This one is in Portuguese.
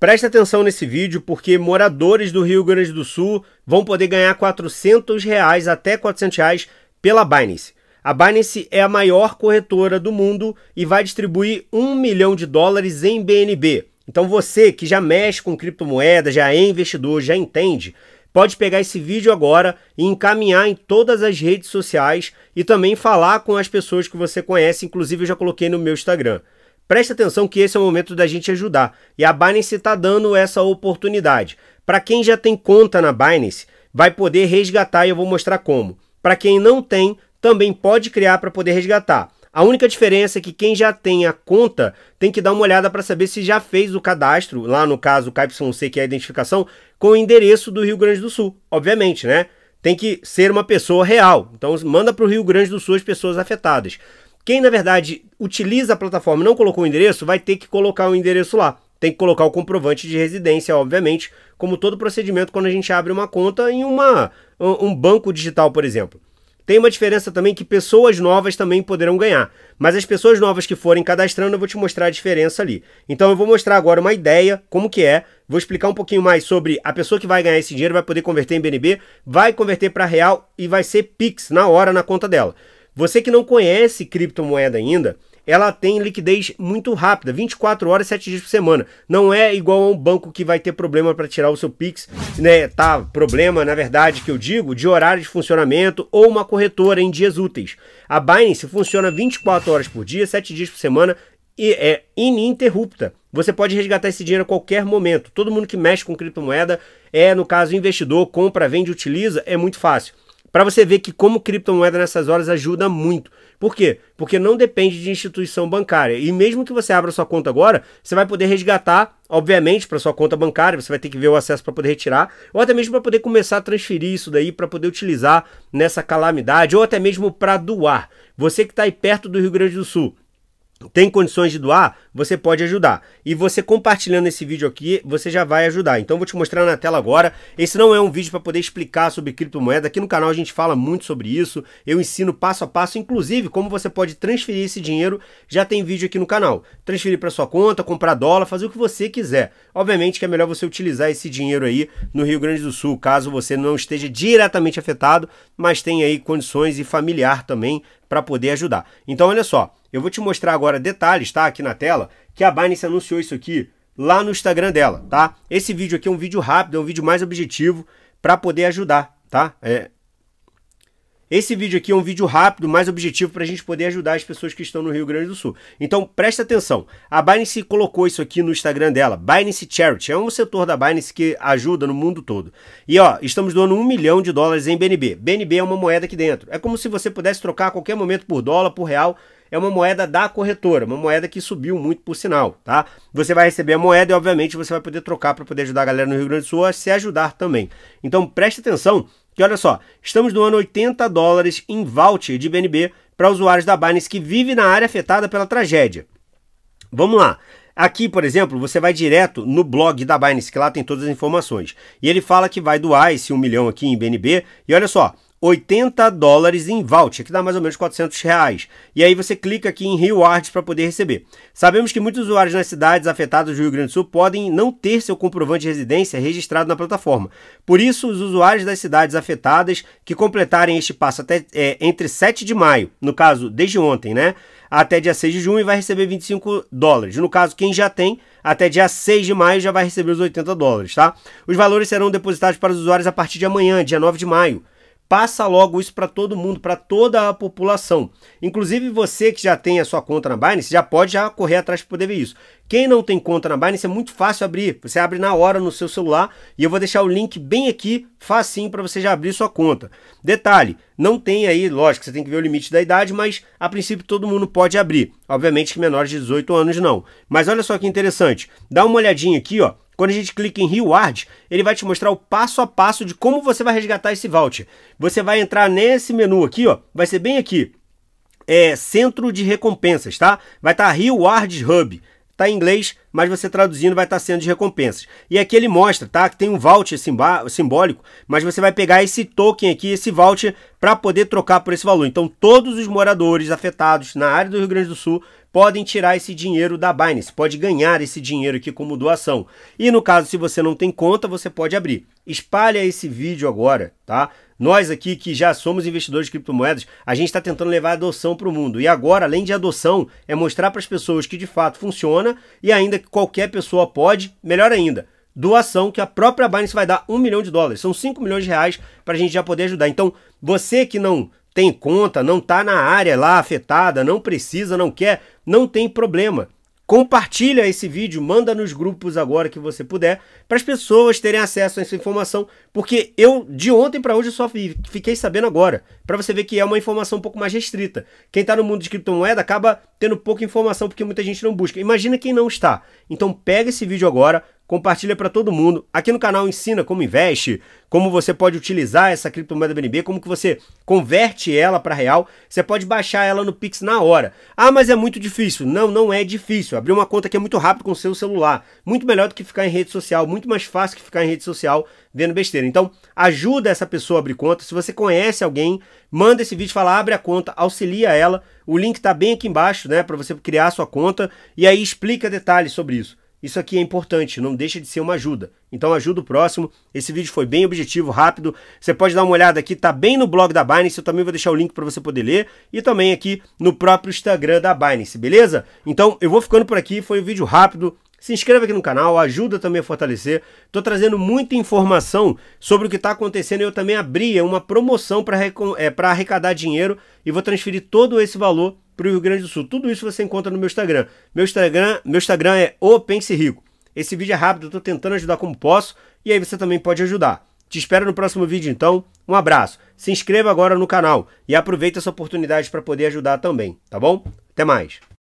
Presta atenção nesse vídeo porque moradores do Rio Grande do Sul vão poder ganhar R$ 400 reais, até R$ 400 reais pela Binance. A Binance é a maior corretora do mundo e vai distribuir um milhão de dólares em BNB. Então você que já mexe com criptomoedas, já é investidor, já entende, pode pegar esse vídeo agora e encaminhar em todas as redes sociais e também falar com as pessoas que você conhece, inclusive eu já coloquei no meu Instagram. Preste atenção que esse é o momento da gente ajudar e a Binance está dando essa oportunidade. Para quem já tem conta na Binance, vai poder resgatar e eu vou mostrar como. Para quem não tem, também pode criar para poder resgatar. A única diferença é que quem já tem a conta tem que dar uma olhada para saber se já fez o cadastro, lá no caso o KYC, que é a identificação, com o endereço do Rio Grande do Sul, obviamente, né? Tem que ser uma pessoa real. Então manda para o Rio Grande do Sul as pessoas afetadas. Quem, na verdade, utiliza a plataforma e não colocou o endereço, vai ter que colocar o endereço lá. Tem que colocar o comprovante de residência, obviamente, como todo procedimento quando a gente abre uma conta em uma, um banco digital, por exemplo. Tem uma diferença também que pessoas novas também poderão ganhar. Mas as pessoas novas que forem cadastrando, eu vou te mostrar a diferença ali. Então eu vou mostrar agora uma ideia, como que é. Vou explicar um pouquinho mais sobre a pessoa que vai ganhar esse dinheiro, vai poder converter em BNB, vai converter para real e vai ser Pix na hora na conta dela. Você que não conhece criptomoeda ainda, ela tem liquidez muito rápida, 24 horas, 7 dias por semana. Não é igual a um banco que vai ter problema para tirar o seu Pix, né? Tá, problema, na verdade, que eu digo, de horário de funcionamento ou uma corretora em dias úteis. A Binance funciona 24 horas por dia, 7 dias por semana e é ininterrupta. Você pode resgatar esse dinheiro a qualquer momento. Todo mundo que mexe com criptomoeda é, no caso, investidor, compra, vende, utiliza, é muito fácil. Para você ver que como criptomoeda nessas horas ajuda muito. Por quê? Porque não depende de instituição bancária. E mesmo que você abra sua conta agora, você vai poder resgatar, obviamente, para sua conta bancária, você vai ter que ver o acesso para poder retirar, ou até mesmo para poder começar a transferir isso daí para poder utilizar nessa calamidade, ou até mesmo para doar. Você que está aí perto do Rio Grande do Sul, tem condições de doar, você pode ajudar. E você compartilhando esse vídeo aqui, você já vai ajudar. Então vou te mostrar na tela agora. Esse não é um vídeo para poder explicar sobre criptomoeda. Aqui no canal a gente fala muito sobre isso. Eu ensino passo a passo, inclusive como você pode transferir esse dinheiro. Já tem vídeo aqui no canal. Transferir para sua conta, comprar dólar, fazer o que você quiser. Obviamente que é melhor você utilizar esse dinheiro aí no Rio Grande do Sul, caso você não esteja diretamente afetado, mas tenha aí condições e familiar também para poder ajudar. Então, olha só, eu vou te mostrar agora detalhes, tá? Aqui na tela, que a Binance anunciou isso aqui lá no Instagram dela, tá? Esse vídeo aqui é um vídeo rápido, é um vídeo mais objetivo para poder ajudar, tá? É, esse vídeo aqui é um vídeo rápido, mais objetivo para a gente poder ajudar as pessoas que estão no Rio Grande do Sul. Então presta atenção. A Binance colocou isso aqui no Instagram dela, Binance Charity. É um setor da Binance que ajuda no mundo todo. E ó, estamos doando um milhão de dólares em BNB. BNB é uma moeda aqui dentro. É como se você pudesse trocar a qualquer momento por dólar, por real é uma moeda da corretora, uma moeda que subiu muito por sinal, tá? Você vai receber a moeda e obviamente você vai poder trocar para poder ajudar a galera no Rio Grande do Sul a se ajudar também. Então preste atenção porque olha só, estamos doando 80 dólares em voucher de BNB para usuários da Binance que vivem na área afetada pela tragédia. Vamos lá. Aqui, por exemplo, você vai direto no blog da Binance, que lá tem todas as informações. E ele fala que vai doar esse 1 milhão aqui em BNB. E olha só, 80 dólares em voucher, que dá mais ou menos 400 reais. E aí você clica aqui em Rewards para poder receber. Sabemos que muitos usuários nas cidades afetadas do Rio Grande do Sul podem não ter seu comprovante de residência registrado na plataforma. Por isso, os usuários das cidades afetadas que completarem este passo até é, entre 7 de maio, no caso desde ontem, né, até dia 6 de junho, vai receber 25 dólares. No caso, quem já tem, até dia 6 de maio já vai receber os 80 dólares, tá? Os valores serão depositados para os usuários a partir de amanhã, dia 9 de maio passa logo isso para todo mundo, para toda a população. Inclusive você que já tem a sua conta na Binance, já pode já correr atrás para poder ver isso. Quem não tem conta na Binance é muito fácil abrir. Você abre na hora no seu celular e eu vou deixar o link bem aqui, facinho para você já abrir sua conta. Detalhe, não tem aí, lógico, você tem que ver o limite da idade, mas a princípio todo mundo pode abrir. Obviamente que menores de 18 anos não. Mas olha só que interessante, dá uma olhadinha aqui, ó. Quando a gente clica em Reward, ele vai te mostrar o passo a passo de como você vai resgatar esse voucher. Você vai entrar nesse menu aqui, ó, vai ser bem aqui. É, centro de recompensas, tá? Vai estar tá Hub tá em inglês, mas você traduzindo vai estar tá sendo de recompensas. E aqui ele mostra, tá? Que tem um voucher simbólico, mas você vai pegar esse token aqui, esse voucher, para poder trocar por esse valor. Então, todos os moradores afetados na área do Rio Grande do Sul podem tirar esse dinheiro da Binance, pode ganhar esse dinheiro aqui como doação. E no caso, se você não tem conta, você pode abrir. Espalha esse vídeo agora, tá? Nós aqui que já somos investidores de criptomoedas, a gente está tentando levar adoção para o mundo. E agora, além de adoção, é mostrar para as pessoas que de fato funciona e ainda que qualquer pessoa pode, melhor ainda, doação que a própria Binance vai dar um milhão de dólares. São 5 milhões de reais para a gente já poder ajudar. Então, você que não tem conta, não está na área lá afetada, não precisa, não quer, não tem problema. Compartilha esse vídeo, manda nos grupos agora que você puder, para as pessoas terem acesso a essa informação, porque eu de ontem para hoje só fiquei sabendo agora, para você ver que é uma informação um pouco mais restrita. Quem está no mundo de criptomoeda acaba tendo pouca informação porque muita gente não busca. Imagina quem não está. Então pega esse vídeo agora, compartilha para todo mundo. Aqui no canal ensina como investe, como você pode utilizar essa criptomoeda BNB, como que você converte ela para real. Você pode baixar ela no Pix na hora. Ah, mas é muito difícil. Não, não é difícil. Abrir uma conta que é muito rápido com o seu celular. Muito melhor do que ficar em rede social, muito mais fácil que ficar em rede social vendo besteira. Então, ajuda essa pessoa a abrir conta. Se você conhece alguém, manda esse vídeo, fala, abre a conta, auxilia ela. O link está bem aqui embaixo, né, para você criar a sua conta e aí explica detalhes sobre isso. Isso aqui é importante, não deixa de ser uma ajuda. Então ajuda o próximo. Esse vídeo foi bem objetivo, rápido. Você pode dar uma olhada aqui, tá bem no blog da Binance, eu também vou deixar o link para você poder ler e também aqui no próprio Instagram da Binance, beleza? Então eu vou ficando por aqui, foi um vídeo rápido. Se inscreva aqui no canal, ajuda também a fortalecer. Estou trazendo muita informação sobre o que está acontecendo. Eu também abri uma promoção para é, arrecadar dinheiro e vou transferir todo esse valor para o Rio Grande do Sul. Tudo isso você encontra no meu Instagram. Meu Instagram, meu Instagram é o Pense Rico. Esse vídeo é rápido, estou tentando ajudar como posso e aí você também pode ajudar. Te espero no próximo vídeo então. Um abraço. Se inscreva agora no canal e aproveita essa oportunidade para poder ajudar também, tá bom? Até mais.